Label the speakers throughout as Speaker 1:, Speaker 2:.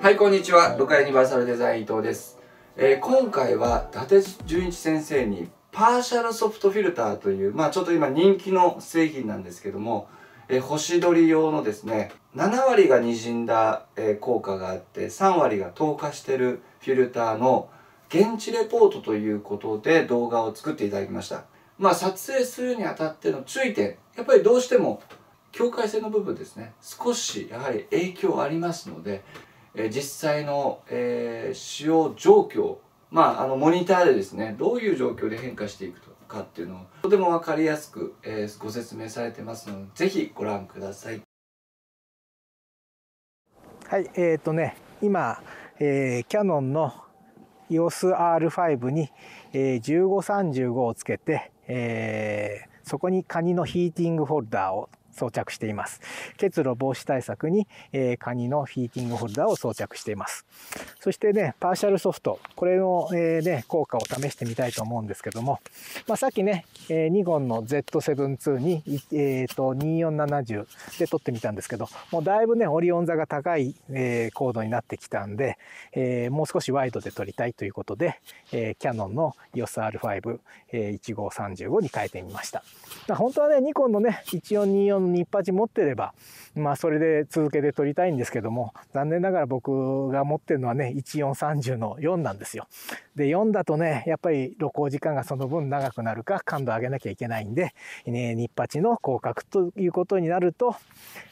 Speaker 1: はい、こんにちは。ロカユニバーサルデザイン伊藤です。えー、今回は、伊達純一先生に、パーシャルソフトフィルターという、まあちょっと今人気の製品なんですけども、えー、星取り用のですね、7割がにじんだ、えー、効果があって、3割が透過してるフィルターの現地レポートということで動画を作っていただきました。まあ撮影するにあたっての注意点、やっぱりどうしても境界線の部分ですね少しやはり影響ありますのでえ実際の、えー、使用状況、まあ、あのモニターでですねどういう状況で変化していくかっていうのをとても分かりやすく、えー、ご説明されてますので是非ご覧ください。はいえー、とね今、えー、キヤノンの EOSR5 に、えー、1535をつけて、えー、そこにカニのヒーティングホルダーを装着しています。結露防止対策に、えー、カニのヒーティングホルダーを装着しています。そしてね、パーシャルソフト、これの、えー、ね、効果を試してみたいと思うんですけども、まあ、さっきね、えー、ニゴンの Z7-2 に、えーと、2470で撮ってみたんですけど、もうだいぶね、オリオン座が高い、えー、高度になってきたんで、えー、もう少しワイドで撮りたいということで、えー、キヤノンの EOS R5、え1535に変えてみました。まあ、本当はね、ニコンのね、1424用のニッパチ持ってれば、まあ、それで続けて撮りたいんですけども、残念ながら僕が持ってるのはね、1430の4なんですよ。で、4だとね、やっぱり露光時間がその分長くなるか、感度上げなきゃいけないんで、ね、ニッパチの広角ということになると、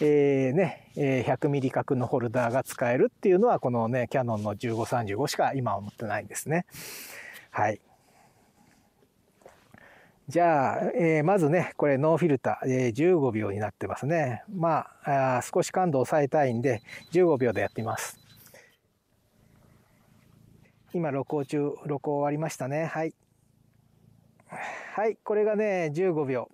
Speaker 1: えー、ね、100ミリ角のホルダーが使えるっていうのは、このね、キヤノンの1535しか今は持ってないんですね。はい。じゃあ、えー、まずね、これノーフィルター、えー、15秒になってますね。まあ、あ少し感度を抑えたいんで、15秒でやってみます。今、録音中、録音終わりましたね。はい。はい、これがね、15秒。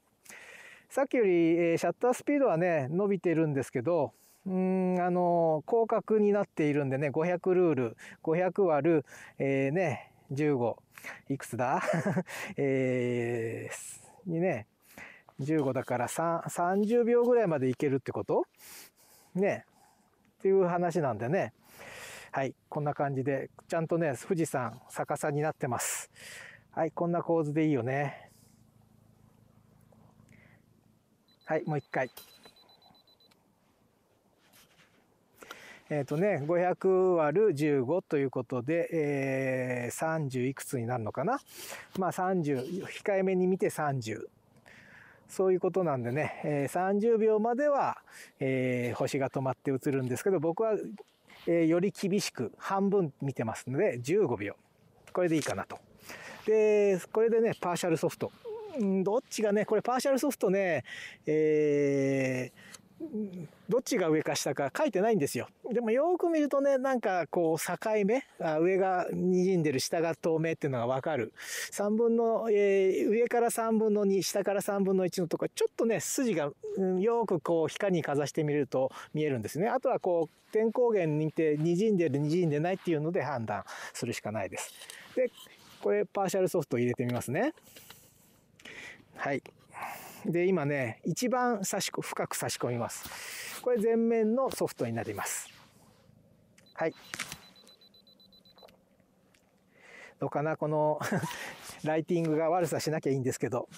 Speaker 1: さっきより、えー、シャッタースピードはね、伸びてるんですけど、うんあの広角になっているんでね500ルール500割る、えーね、15、いくつだ えー、にね、15だから3、0秒ぐらいまでいけるってことね。っていう話なんでね。はい。こんな感じで、ちゃんとね、富士山逆さになってます。はい。こんな構図でいいよね。はい。もう一回。えっ、ー、とね、500割る15ということで、えー、30いくつになるのかな。まあ30、控えめに見て30。そういうことなんでね、えー、30秒までは、えー、星が止まって映るんですけど、僕は、えー、より厳しく半分見てますので、15秒。これでいいかなと。で、これでね、パーシャルソフト。どっちがね、これパーシャルソフトね、えー、どっちが上か下か書いてないんですよ。でもよく見るとね、なんかこう境目、あ上が滲んでる、下が透明っていうのがわかる。3分の、えー、上から3分の2、下から3分の1のとこちょっとね、筋が、うん、よくこう光にかざしてみると見えるんですね。あとはこう、天光源にて滲んでる、滲んでないっていうので判断するしかないです。で、これパーシャルソフト入れてみますね。はい。で、今ね、一番差し、深く差し込みます。これ全面のソフトになります。はい。どうかなこの ライティングが悪さしなきゃいいんですけど。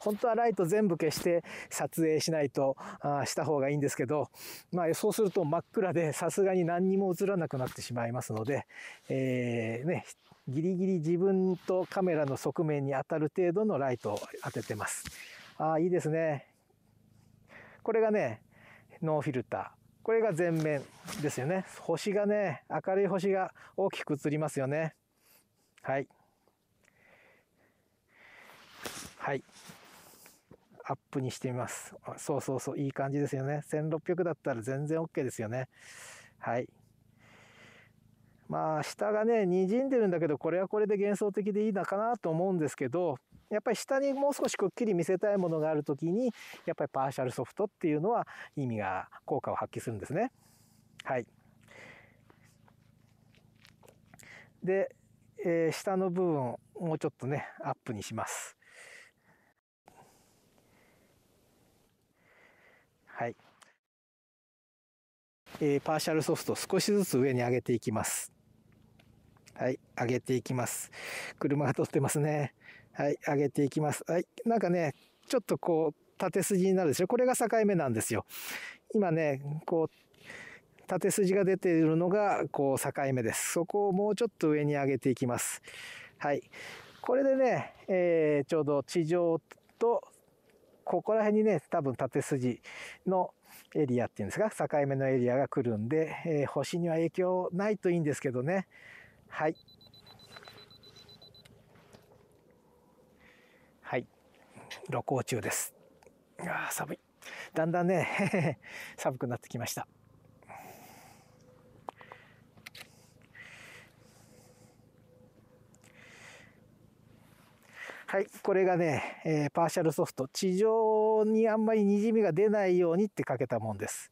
Speaker 1: 本当はライト全部消して撮影しないとあした方がいいんですけど、まあ、そうすると真っ暗でさすがに何にも映らなくなってしまいますので、えー、ね、ギリギリ自分とカメラの側面に当たる程度のライトを当ててます。ああ、いいですね。これがね、ノーフィルター。これが全面ですよね。星がね、明るい星が大きく映りますよね。はい。はい。アップにしてみます。そうそうそう、いい感じですよね。1600だったら全然 OK ですよね。はい。まあ、下がね、滲んでるんだけど、これはこれで幻想的でいいのかなと思うんですけど、やっぱり下にもう少しくっきり見せたいものがあるときに、やっぱりパーシャルソフトっていうのは意味が、効果を発揮するんですね。はい。で、えー、下の部分をもうちょっとね、アップにします。はい。えー、パーシャルソフト少しずつ上に上げていきます。はい、上げていきます。車が通ってますね。はい、上げていきます。はい、なんかね、ちょっとこう、縦筋になるでしょ。これが境目なんですよ。今ね、こう、縦筋が出ているのが、こう、境目です。そこをもうちょっと上に上げていきます。はい。これでね、えー、ちょうど地上と、ここら辺にね、多分縦筋のエリアっていうんですが、境目のエリアが来るんで、えー、星には影響ないといいんですけどね。はい。露光中です。あ寒い。だんだんね、寒くなってきました。はい、これがね、えー、パーシャルソフト。地上にあんまりにじみが出ないようにってかけたもんです。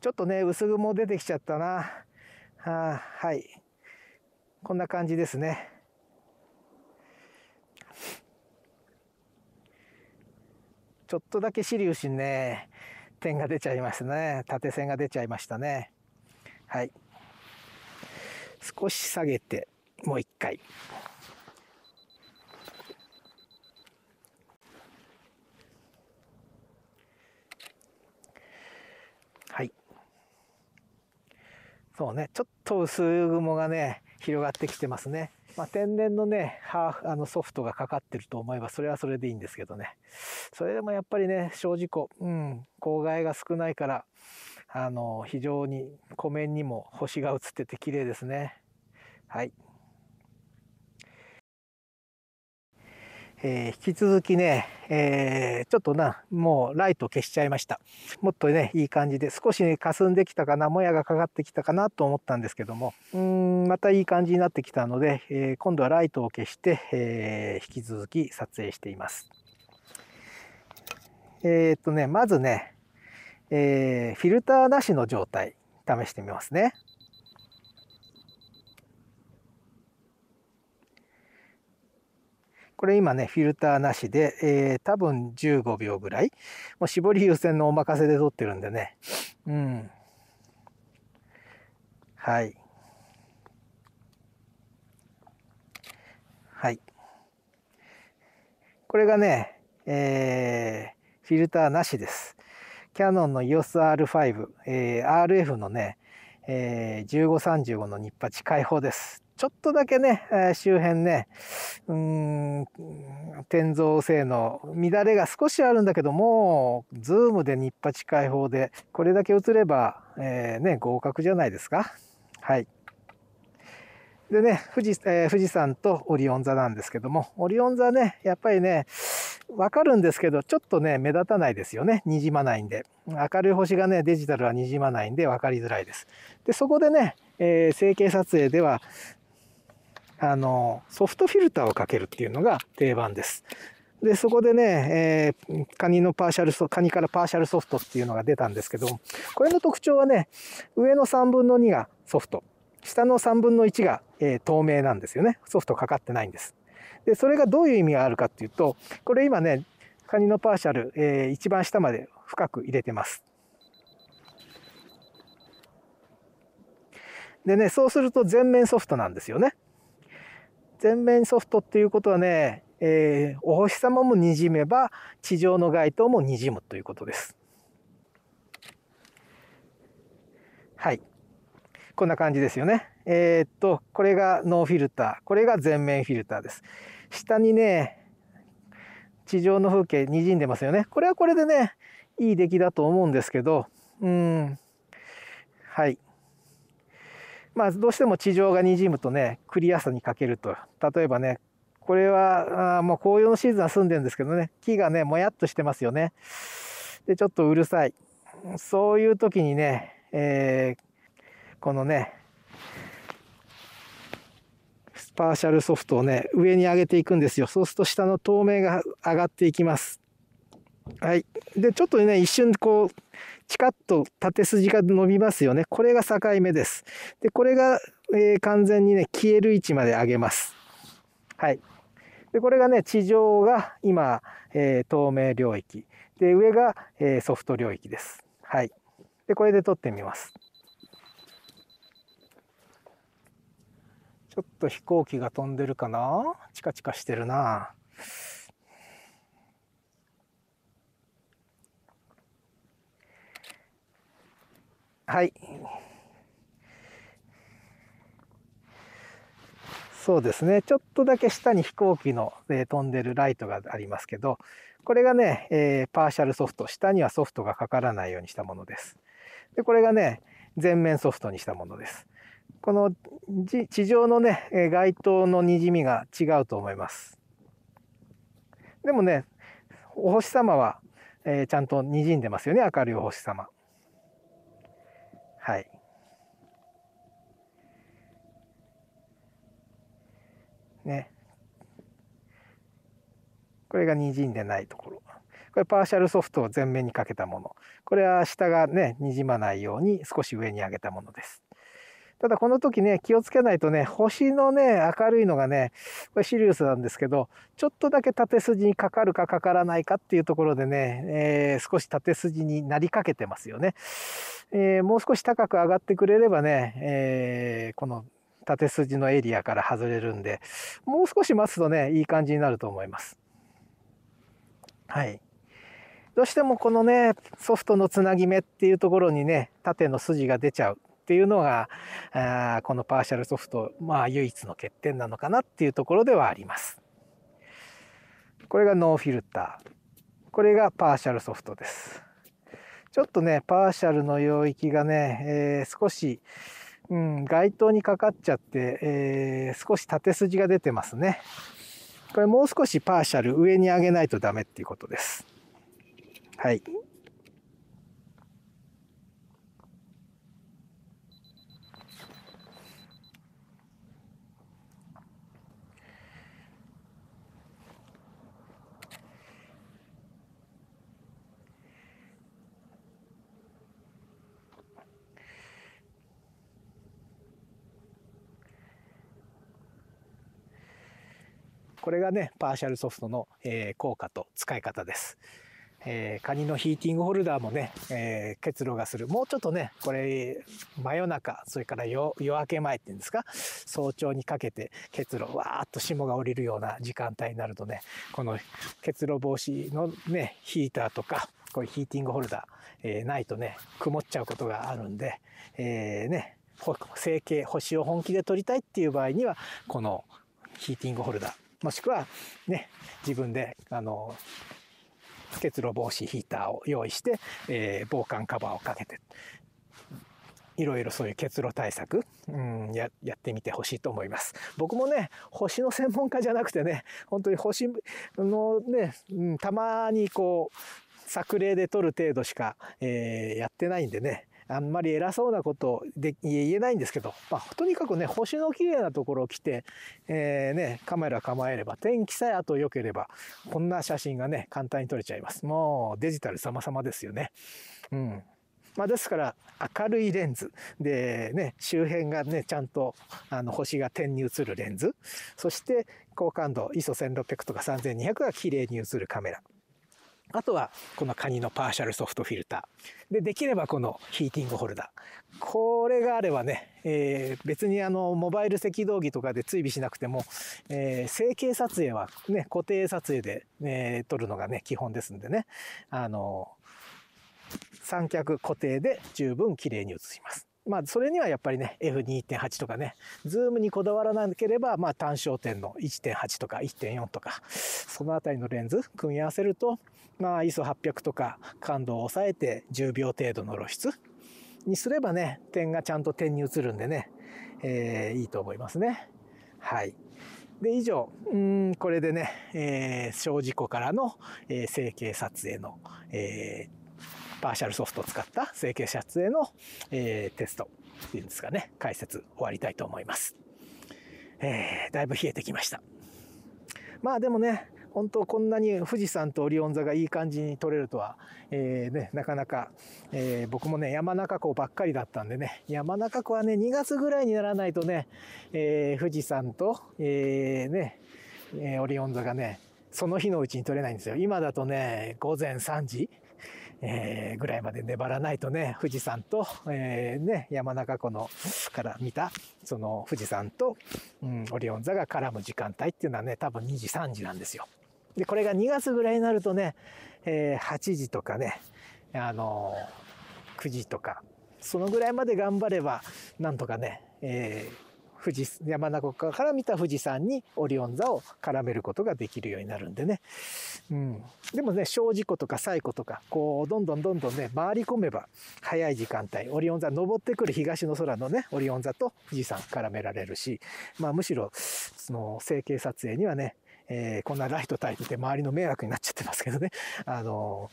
Speaker 1: ちょっとね、薄雲出てきちゃったな。ははい。こんな感じですね。ちょっとだけシ支粒子ね、点が出ちゃいますね。縦線が出ちゃいましたね。はい。少し下げて、もう一回。はい。そうね、ちょっと薄雲がね、広がってきてますね。まあ、天然のね、ハーフ、あの、ソフトがかかってると思えば、それはそれでいいんですけどね。それでもやっぱりね、小事故、うん、公害が少ないから、あの、非常に湖面にも星が映ってて綺麗ですね。はい。えー、引き続きね、えー、ちょっとな、もうライト消しちゃいました。もっとね、いい感じで、少しね、霞んできたかな、もやがかかってきたかなと思ったんですけども、うん、またいい感じになってきたので、えー、今度はライトを消して、え引き続き撮影しています。えっとね、まずね、えフィルターなしの状態、試してみますね。これ今ね、フィルターなしで、えー、多分15秒ぐらい。もう絞り優先のお任せで撮ってるんでね。うん。はい。はい。これがね、えー、フィルターなしです。キャノンの EOSR5、えー、RF のね、えー、1535のニッパチ開放です。ちょっとだけね、周辺ね、うん、天造性の乱れが少しあるんだけども、ズームでニッパ近い方で、これだけ映れば、えー、ね、合格じゃないですか。はい。でね、富士、えー、富士山とオリオン座なんですけども、オリオン座ね、やっぱりね、わかるんですけど、ちょっとね、目立たないですよね。にじまないんで。明るい星がね、デジタルはにじまないんで分かりづらいです。で、そこでね、えー、成形撮影では、あの、ソフトフィルターをかけるっていうのが定番です。で、そこでね、えー、カニのパーシャルソ、カニからパーシャルソフトっていうのが出たんですけどこれの特徴はね、上の3分の2がソフト、下の3分の1が、えー、透明なんですよね。ソフトかかってないんです。で、それがどういう意味があるかっていうと、これ今ね、カニのパーシャル、えー、一番下まで深く入れてます。でね、そうすると全面ソフトなんですよね。全面ソフトっていうことはね、えー、お星様もにじめば地上の街灯もにじむということです。はい。こんな感じですよね。えー、っと、これがノーフィルター。これが全面フィルターです。下にね、地上の風景にじんでますよね。これはこれでね、いい出来だと思うんですけど、うん。はい。まあ、どうしても地上がにじむとねクリアさに欠けると例えばねこれはあもう紅葉のシーズンは済んでるんですけどね木がねもやっとしてますよねでちょっとうるさいそういう時にね、えー、このねパーシャルソフトをね上に上げていくんですよそうすると下の透明が上がっていきますはいでちょっとね一瞬こうチカッと縦筋が伸びますよね。これが境目です。で、これが、えー、完全にね、消える位置まで上げます。はい。で、これがね、地上が今、えー、透明領域。で、上が、えー、ソフト領域です。はい。で、これで撮ってみます。ちょっと飛行機が飛んでるかなチカチカしてるな。はいそうですねちょっとだけ下に飛行機の、えー、飛んでるライトがありますけどこれがね、えー、パーシャルソフト下にはソフトがかからないようにしたものですでこれがね全面ソフトにしたものですこの地上のね街灯のにじみが違うと思いますでもねお星様は、えー、ちゃんとにじんでますよね明るいお星様はい。ね。これがにじんでないところ。これパーシャルソフトを前面にかけたもの。これは下がね、にじまないように少し上に上げたものです。ただこの時ね、気をつけないとね、星のね、明るいのがね、これシリウスなんですけど、ちょっとだけ縦筋にかかるかかからないかっていうところでね、えー、少し縦筋になりかけてますよね。えー、もう少し高く上がってくれればね、えー、この縦筋のエリアから外れるんで、もう少し待つとね、いい感じになると思います。はい。どうしてもこのね、ソフトのつなぎ目っていうところにね、縦の筋が出ちゃう。っていうのがあこのパーシャルソフト、まあ、唯一の欠点なのかなっていうところではあります。これがノーフィルターこれがパーシャルソフトです。ちょっとねパーシャルの領域がね、えー、少し、うん、街灯にかかっちゃって、えー、少し縦筋が出てますね。これもう少しパーシャル上に上げないとダメっていうことです。はい。これがね、パーシャルソフトの、えー、効果と使い方です。えー、カニのヒーティングホルダーもね、えー、結露がする。もうちょっとね、これ、真夜中、それから夜明け前っていうんですか、早朝にかけて結露、わーっと霜が降りるような時間帯になるとね、この結露防止のね、ヒーターとか、こういうヒーティングホルダー、えー、ないとね、曇っちゃうことがあるんで、えー、ね、成形、星を本気で取りたいっていう場合には、このヒーティングホルダー、もしくはね、自分で、あの、結露防止ヒーターを用意して、えー、防寒カバーをかけて、いろいろそういう結露対策、うん、や、やってみてほしいと思います。僕もね、星の専門家じゃなくてね、本当に星のね、うん、たまにこう、作例で撮る程度しか、えー、やってないんでね、あんまり偉そうなことで言えないんですけど、まあ、とにかくね、星の綺麗なところを来て、えー、ね、カメラ構えれば、天気さえあと良ければ、こんな写真がね、簡単に撮れちゃいます。もうデジタル様々ですよね。うん。まあ、ですから明るいレンズでね周辺がねちゃんとあの星が点に映るレンズそして高感度 ISO1600 とか3200が綺麗に映るカメラあとは、このカニのパーシャルソフトフィルター。で、できればこのヒーティングホルダー。これがあればね、えー、別にあの、モバイル赤道儀とかで追尾しなくても、えー、成形撮影はね、固定撮影で、えー、撮るのがね、基本ですんでね。あの三脚固定で十分綺麗に映します。まあ、それにはやっぱりね、F2.8 とかね、ズームにこだわらなければ、まあ、単焦点の1.8とか1.4とか、そのあたりのレンズ組み合わせると、まあ ISO800 とか感度を抑えて10秒程度の露出にすればね、点がちゃんと点に移るんでね、えー、いいと思いますね。はい。で、以上、うんこれでね、えー、小事故からの、えー、成形撮影の、えー、パーシャルソフトを使った成形撮影の、えー、テストっていうんですかね、解説終わりたいと思います。えー、だいぶ冷えてきました。まあでもね、本当こんなに富士山とオリオン座がいい感じに撮れるとは、えー、ね、なかなか、えー、僕もね、山中湖ばっかりだったんでね、山中湖はね、2月ぐらいにならないとね、えー、富士山と、えね、えオリオン座がね、その日のうちに取れないんですよ。今だとね、午前3時、えー、ぐらいまで粘らないとね、富士山と、えー、ね、山中湖のから見た、その富士山と、うん、オリオン座が絡む時間帯っていうのはね、多分2時3時なんですよ。で、これが2月ぐらいになるとね、えー、8時とかね、あのー、9時とか、そのぐらいまで頑張れば、なんとかね、えー、富士、山中湖から見た富士山にオリオン座を絡めることができるようになるんでね。うん。でもね、小事故とか西湖とか、こう、どんどんどんどんね、回り込めば、早い時間帯、オリオン座、登ってくる東の空のね、オリオン座と富士山絡められるし、まあむしろ、その、整形撮影にはね、えー、こんなライト焚いてて周りの迷惑になっちゃってますけどね。あの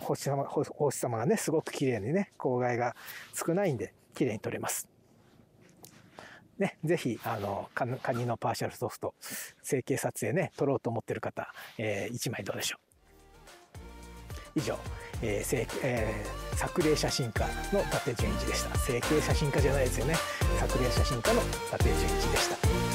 Speaker 1: ー、星様、星様がね、すごく綺麗にね、光害が少ないんで、綺麗に撮れます。ね、ぜひ、あの、カニのパーシャルソフト、成形撮影ね、撮ろうと思ってる方、えー、1枚どうでしょう。以上、えー成えー、作例写真家の伊達淳一でした。成形写真家じゃないですよね。作例写真家の伊達淳一でした。